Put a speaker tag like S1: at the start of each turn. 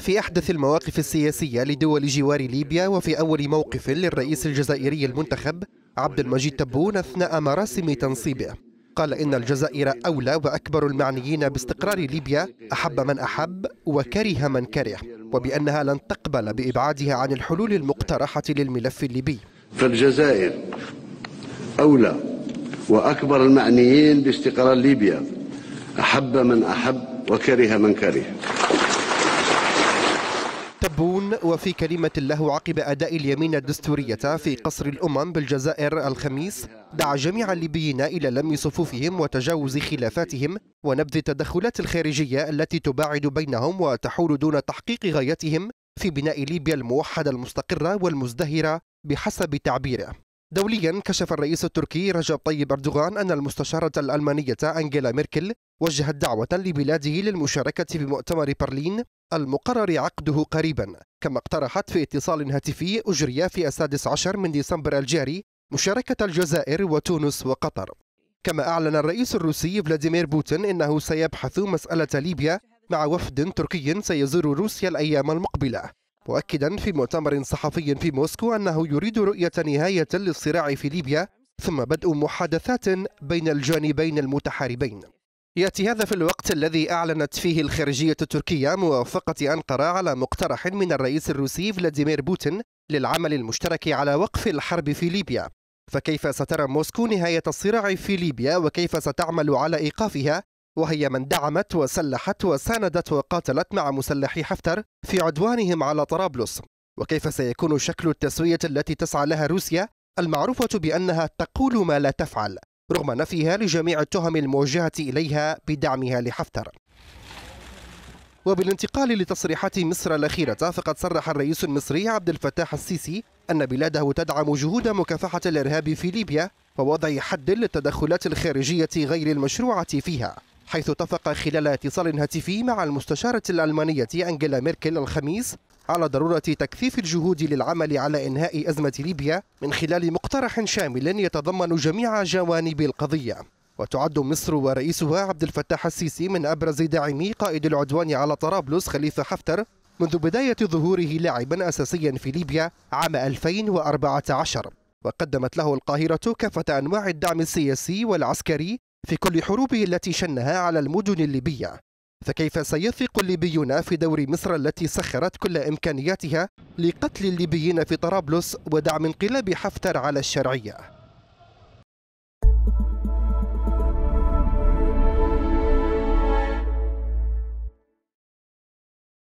S1: في أحدث المواقف السياسية لدول جوار ليبيا وفي أول موقف للرئيس الجزائري المنتخب عبد المجيد تبون أثناء مراسم تنصيبه قال إن الجزائر أولى وأكبر المعنيين باستقرار ليبيا أحب من أحب وكره من كره وبأنها لن تقبل بإبعادها عن الحلول المقترحة للملف الليبي فالجزائر أولى وأكبر المعنيين باستقرار ليبيا أحب من أحب وكره من كره تبون وفي كلمة له عقب أداء اليمين الدستورية في قصر الأمم بالجزائر الخميس دعا جميع الليبيين إلى لم صفوفهم وتجاوز خلافاتهم ونبذ التدخلات الخارجية التي تباعد بينهم وتحول دون تحقيق غايتهم في بناء ليبيا الموحدة المستقرة والمزدهرة بحسب تعبيره دوليا كشف الرئيس التركي رجب طيب أردوغان أن المستشارة الألمانية أنجيلا ميركل وجهت دعوة لبلاده للمشاركة بمؤتمر برلين المقرر عقده قريبا كما اقترحت في اتصال هاتفي أجري في السادس عشر من ديسمبر الجاري مشاركة الجزائر وتونس وقطر كما أعلن الرئيس الروسي فلاديمير بوتين إنه سيبحث مسألة ليبيا مع وفد تركي سيزور روسيا الأيام المقبلة مؤكدا في مؤتمر صحفي في موسكو أنه يريد رؤية نهاية للصراع في ليبيا ثم بدء محادثات بين الجانبين المتحاربين يأتي هذا في الوقت الذي أعلنت فيه الخارجية التركية موافقة أنقرة على مقترح من الرئيس الروسي فلاديمير بوتين للعمل المشترك على وقف الحرب في ليبيا فكيف سترى موسكو نهاية الصراع في ليبيا وكيف ستعمل على إيقافها وهي من دعمت وسلحت وساندت وقاتلت مع مسلحي حفتر في عدوانهم على طرابلس وكيف سيكون شكل التسوية التي تسعى لها روسيا المعروفة بأنها تقول ما لا تفعل رغم نفيها لجميع التهم الموجهة إليها بدعمها لحفتر وبالانتقال لتصريحات مصر الأخيرة فقد صرح الرئيس المصري عبد الفتاح السيسي أن بلاده تدعم جهود مكافحة الإرهاب في ليبيا ووضع حد للتدخلات الخارجية غير المشروعة فيها حيث اتفق خلال اتصال هاتفي مع المستشارة الألمانية أنجيلا ميركل الخميس على ضرورة تكثيف الجهود للعمل على إنهاء أزمة ليبيا من خلال مقترح شامل يتضمن جميع جوانب القضية وتعد مصر ورئيسها عبد الفتاح السيسي من أبرز داعمي قائد العدوان على طرابلس خليفة حفتر منذ بداية ظهوره لاعبا أساسيا في ليبيا عام 2014 وقدمت له القاهرة كافة أنواع الدعم السياسي والعسكري في كل حروبه التي شنها على المدن الليبية فكيف سيثق الليبيون في دور مصر التي سخرت كل إمكانياتها لقتل الليبيين في طرابلس ودعم انقلاب حفتر على الشرعية